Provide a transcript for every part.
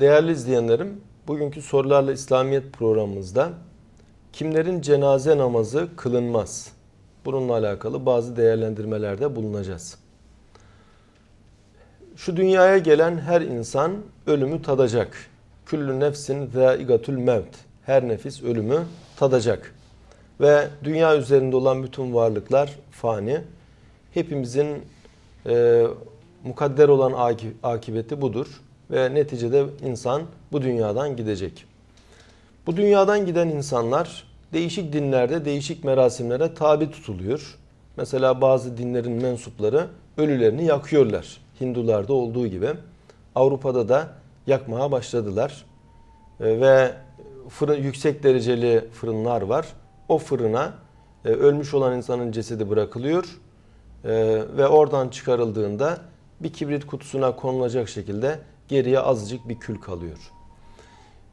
Değerli izleyenlerim, bugünkü sorularla İslamiyet programımızda kimlerin cenaze namazı kılınmaz? Bununla alakalı bazı değerlendirmelerde bulunacağız. Şu dünyaya gelen her insan ölümü tadacak. Küllü nefsin zaigatül mevt. Her nefis ölümü tadacak. Ve dünya üzerinde olan bütün varlıklar fani. Hepimizin e, mukadder olan akibeti budur ve neticede insan bu dünyadan gidecek. Bu dünyadan giden insanlar değişik dinlerde değişik merasimlere tabi tutuluyor. Mesela bazı dinlerin mensupları ölülerini yakıyorlar. Hindularda olduğu gibi Avrupa'da da yakmaya başladılar. Ee, ve fırın, yüksek dereceli fırınlar var. O fırına e, ölmüş olan insanın cesedi bırakılıyor ee, ve oradan çıkarıldığında bir kibrit kutusuna konulacak şekilde geriye azıcık bir kül kalıyor.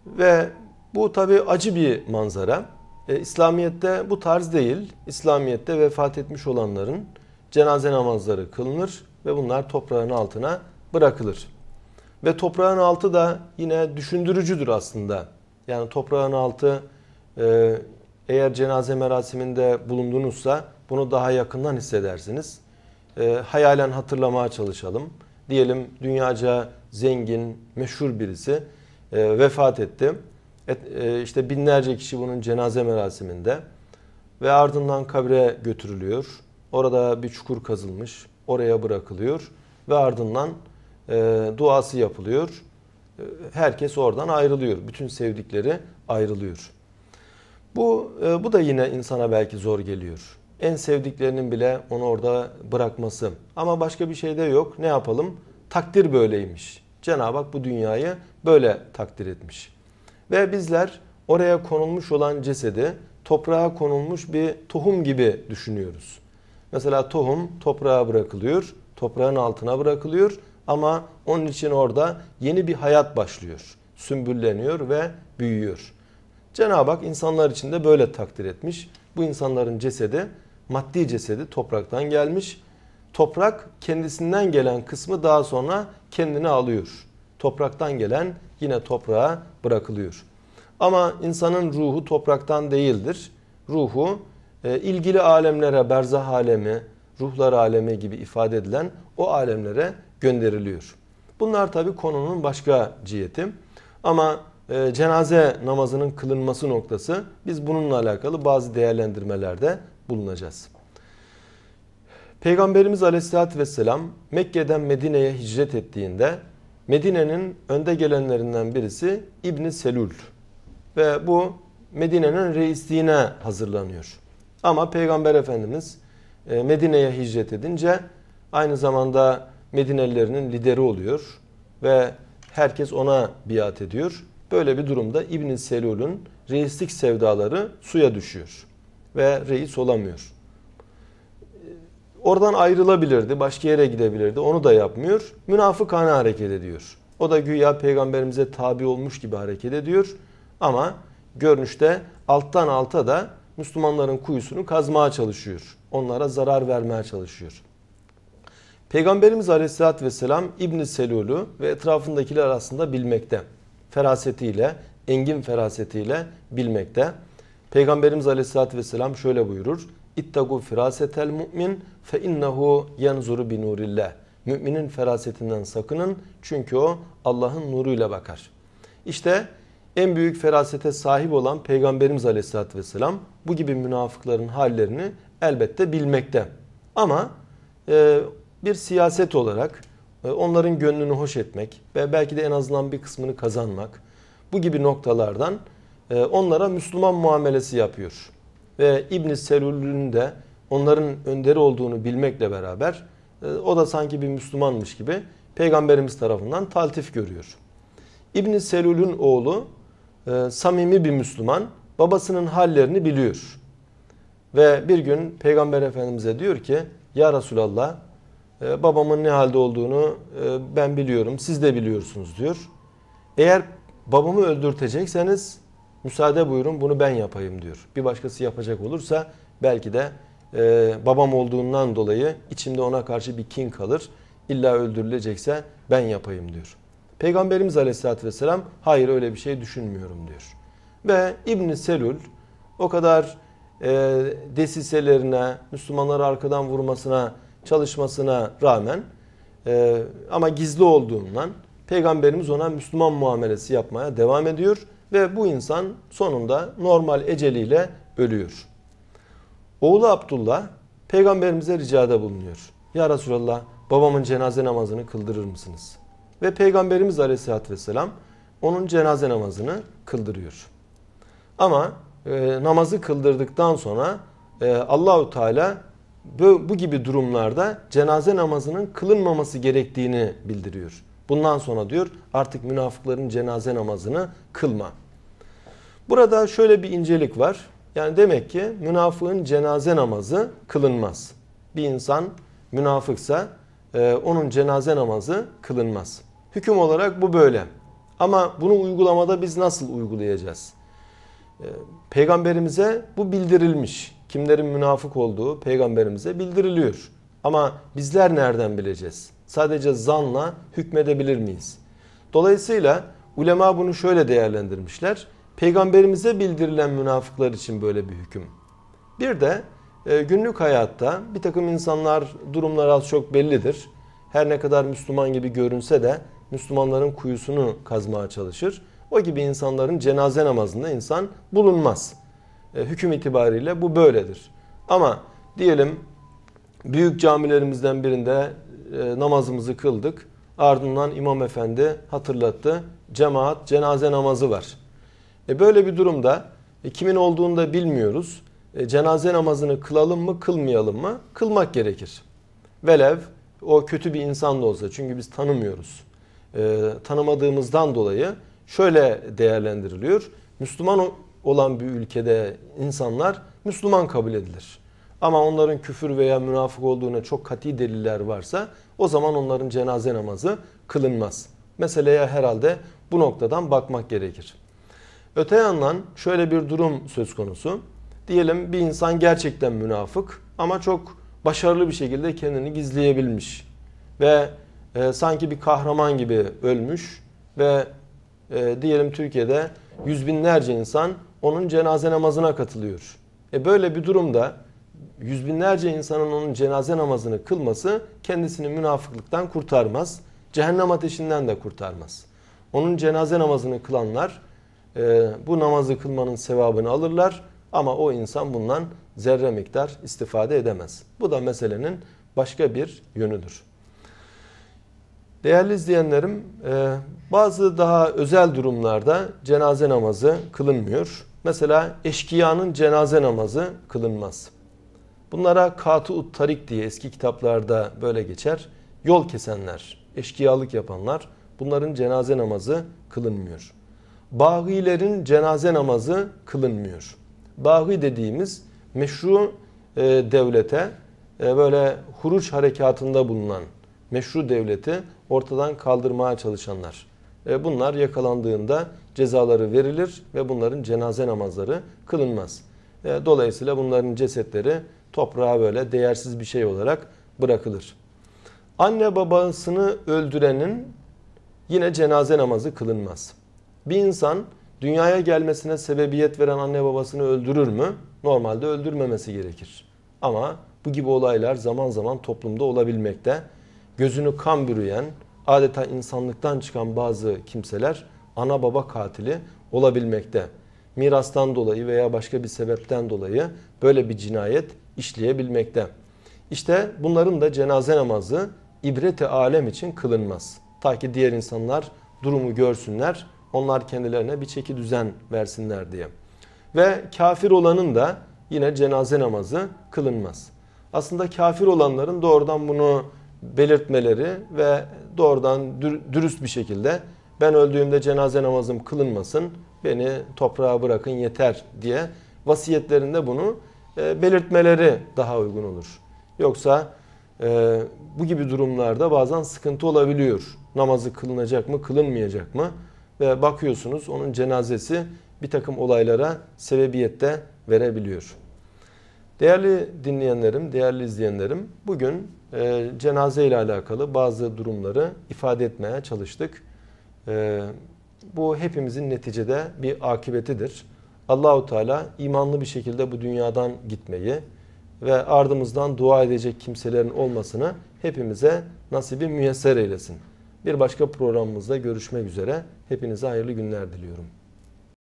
Ve bu tabi acı bir manzara. E, İslamiyet'te bu tarz değil. İslamiyet'te vefat etmiş olanların cenaze namazları kılınır ve bunlar toprağın altına bırakılır. Ve toprağın altı da yine düşündürücüdür aslında. Yani toprağın altı e, eğer cenaze merasiminde bulundunuzsa bunu daha yakından hissedersiniz. E, hayalen hatırlamaya çalışalım. Diyelim dünyaca zengin, meşhur birisi e, vefat etti. Et, e, işte binlerce kişi bunun cenaze merasiminde ve ardından kabre götürülüyor. Orada bir çukur kazılmış, oraya bırakılıyor ve ardından e, duası yapılıyor. E, herkes oradan ayrılıyor. Bütün sevdikleri ayrılıyor. Bu e, bu da yine insana belki zor geliyor. En sevdiklerinin bile onu orada bırakması. Ama başka bir şey de yok. Ne yapalım? takdir böyleymiş. Cenab-ı Hak bu dünyayı böyle takdir etmiş. Ve bizler oraya konulmuş olan cesedi toprağa konulmuş bir tohum gibi düşünüyoruz. Mesela tohum toprağa bırakılıyor, toprağın altına bırakılıyor ama onun için orada yeni bir hayat başlıyor. Sümbülleniyor ve büyüyor. Cenab-ı Hak insanlar için de böyle takdir etmiş. Bu insanların cesedi, maddi cesedi topraktan gelmiş Toprak kendisinden gelen kısmı daha sonra kendini alıyor. Topraktan gelen yine toprağa bırakılıyor. Ama insanın ruhu topraktan değildir. Ruhu e, ilgili alemlere, berzah alemi, ruhlar alemi gibi ifade edilen o alemlere gönderiliyor. Bunlar tabi konunun başka ciheti. Ama e, cenaze namazının kılınması noktası biz bununla alakalı bazı değerlendirmelerde bulunacağız. Peygamberimiz Aleyhisselatü vesselam Mekke'den Medine'ye hicret ettiğinde Medine'nin önde gelenlerinden birisi İbni Selül ve bu Medine'nin reisliğine hazırlanıyor. Ama Peygamber Efendimiz e, Medine'ye hicret edince aynı zamanda Medinelilerinin lideri oluyor ve herkes ona biat ediyor. Böyle bir durumda İbn Selul'ün reislik sevdaları suya düşüyor ve reis olamıyor. Oradan ayrılabilirdi, başka yere gidebilirdi. Onu da yapmıyor. Münafıkane hareket ediyor. O da güya peygamberimize tabi olmuş gibi hareket ediyor. Ama görünüşte alttan alta da Müslümanların kuyusunu kazmaya çalışıyor. Onlara zarar vermeye çalışıyor. Peygamberimiz Aleyhisselatü Vesselam İbn Selul'u ve etrafındakiler arasında bilmekte. Ferasetiyle, engin ferasetiyle bilmekte. Peygamberimiz Aleyhisselatü Vesselam şöyle buyurur. İttagu firasetel mu'min fe innehu yenzuru bi nurillah. Müminin ferasetinden sakının çünkü o Allah'ın nuruyla bakar. İşte en büyük ferasete sahip olan Peygamberimiz Aleyhisselatü Vesselam bu gibi münafıkların hallerini elbette bilmekte. Ama e, bir siyaset olarak e, onların gönlünü hoş etmek ve belki de en azından bir kısmını kazanmak bu gibi noktalardan ee, onlara Müslüman muamelesi yapıyor. Ve İbn Selül'ün de onların önderi olduğunu bilmekle beraber e, o da sanki bir Müslümanmış gibi peygamberimiz tarafından taltif görüyor. İbn Selül'ün oğlu e, samimi bir Müslüman babasının hallerini biliyor. Ve bir gün peygamber efendimize diyor ki ya Resulallah e, babamın ne halde olduğunu ben biliyorum siz de biliyorsunuz diyor. Eğer babamı öldürtecekseniz müsaade buyurun bunu ben yapayım diyor. Bir başkası yapacak olursa belki de e, babam olduğundan dolayı içimde ona karşı bir kin kalır. İlla öldürülecekse ben yapayım diyor. Peygamberimiz aleyhissalatü vesselam hayır öyle bir şey düşünmüyorum diyor. Ve İbn Selül o kadar e, desiselerine, Müslümanları arkadan vurmasına, çalışmasına rağmen e, ama gizli olduğundan Peygamberimiz ona Müslüman muamelesi yapmaya devam ediyor ve bu insan sonunda normal eceliyle ölüyor. Oğlu Abdullah peygamberimize ricada bulunuyor. Ya Resulallah babamın cenaze namazını kıldırır mısınız? Ve peygamberimiz aleyhissalatü vesselam onun cenaze namazını kıldırıyor. Ama e, namazı kıldırdıktan sonra e, Allahu Teala bu, bu gibi durumlarda cenaze namazının kılınmaması gerektiğini bildiriyor. Bundan sonra diyor artık münafıkların cenaze namazını kılma. Burada şöyle bir incelik var. Yani demek ki münafığın cenaze namazı kılınmaz. Bir insan münafıksa e, onun cenaze namazı kılınmaz. Hüküm olarak bu böyle. Ama bunu uygulamada biz nasıl uygulayacağız? E, peygamberimize bu bildirilmiş. Kimlerin münafık olduğu peygamberimize bildiriliyor. Ama bizler nereden bileceğiz? Sadece zanla hükmedebilir miyiz? Dolayısıyla ulema bunu şöyle değerlendirmişler peygamberimize bildirilen münafıklar için böyle bir hüküm. Bir de e, günlük hayatta bir takım insanlar durumlar az çok bellidir. Her ne kadar Müslüman gibi görünse de Müslümanların kuyusunu kazmaya çalışır. O gibi insanların cenaze namazında insan bulunmaz. E, hüküm itibariyle bu böyledir. Ama diyelim büyük camilerimizden birinde e, namazımızı kıldık. Ardından imam efendi hatırlattı. Cemaat cenaze namazı var. E böyle bir durumda e, kimin olduğunu da bilmiyoruz. E, cenaze namazını kılalım mı kılmayalım mı? Kılmak gerekir. Velev o kötü bir insan da olsa çünkü biz tanımıyoruz. E, tanımadığımızdan dolayı şöyle değerlendiriliyor. Müslüman olan bir ülkede insanlar Müslüman kabul edilir. Ama onların küfür veya münafık olduğuna çok kati deliller varsa o zaman onların cenaze namazı kılınmaz. Meseleye herhalde bu noktadan bakmak gerekir. Öte yandan şöyle bir durum söz konusu. Diyelim bir insan gerçekten münafık ama çok başarılı bir şekilde kendini gizleyebilmiş ve e, sanki bir kahraman gibi ölmüş ve e, diyelim Türkiye'de yüz binlerce insan onun cenaze namazına katılıyor. E böyle bir durumda yüz binlerce insanın onun cenaze namazını kılması kendisini münafıklıktan kurtarmaz. Cehennem ateşinden de kurtarmaz. Onun cenaze namazını kılanlar e, bu namazı kılmanın sevabını alırlar ama o insan bundan zerre miktar istifade edemez. Bu da meselenin başka bir yönüdür. Değerli izleyenlerim, e, bazı daha özel durumlarda cenaze namazı kılınmıyor. Mesela eşkıyanın cenaze namazı kılınmaz. Bunlara katu tarik diye eski kitaplarda böyle geçer. Yol kesenler, eşkıyalık yapanlar bunların cenaze namazı kılınmıyor bağilerin cenaze namazı kılınmıyor. Bağı dediğimiz meşru e, devlete e, böyle huruç harekatında bulunan meşru devleti ortadan kaldırmaya çalışanlar. E, bunlar yakalandığında cezaları verilir ve bunların cenaze namazları kılınmaz. dolayısıyla bunların cesetleri toprağa böyle değersiz bir şey olarak bırakılır. Anne babasını öldürenin yine cenaze namazı kılınmaz. Bir insan dünyaya gelmesine sebebiyet veren anne babasını öldürür mü? Normalde öldürmemesi gerekir. Ama bu gibi olaylar zaman zaman toplumda olabilmekte. Gözünü kan bürüyen, adeta insanlıktan çıkan bazı kimseler ana baba katili olabilmekte. Mirastan dolayı veya başka bir sebepten dolayı böyle bir cinayet işleyebilmekte. İşte bunların da cenaze namazı ibreti alem için kılınmaz. Ta ki diğer insanlar durumu görsünler, onlar kendilerine bir çeki düzen versinler diye. Ve kafir olanın da yine cenaze namazı kılınmaz. Aslında kafir olanların doğrudan bunu belirtmeleri ve doğrudan dürüst bir şekilde ben öldüğümde cenaze namazım kılınmasın, beni toprağa bırakın yeter diye vasiyetlerinde bunu e, belirtmeleri daha uygun olur. Yoksa e, bu gibi durumlarda bazen sıkıntı olabiliyor. Namazı kılınacak mı, kılınmayacak mı? ve bakıyorsunuz onun cenazesi bir takım olaylara sebebiyet de verebiliyor. Değerli dinleyenlerim, değerli izleyenlerim bugün e, cenaze ile alakalı bazı durumları ifade etmeye çalıştık. E, bu hepimizin neticede bir akıbetidir. Allahu Teala imanlı bir şekilde bu dünyadan gitmeyi ve ardımızdan dua edecek kimselerin olmasını hepimize nasibi müyesser eylesin. Bir başka programımızda görüşmek üzere. Hepinize hayırlı günler diliyorum.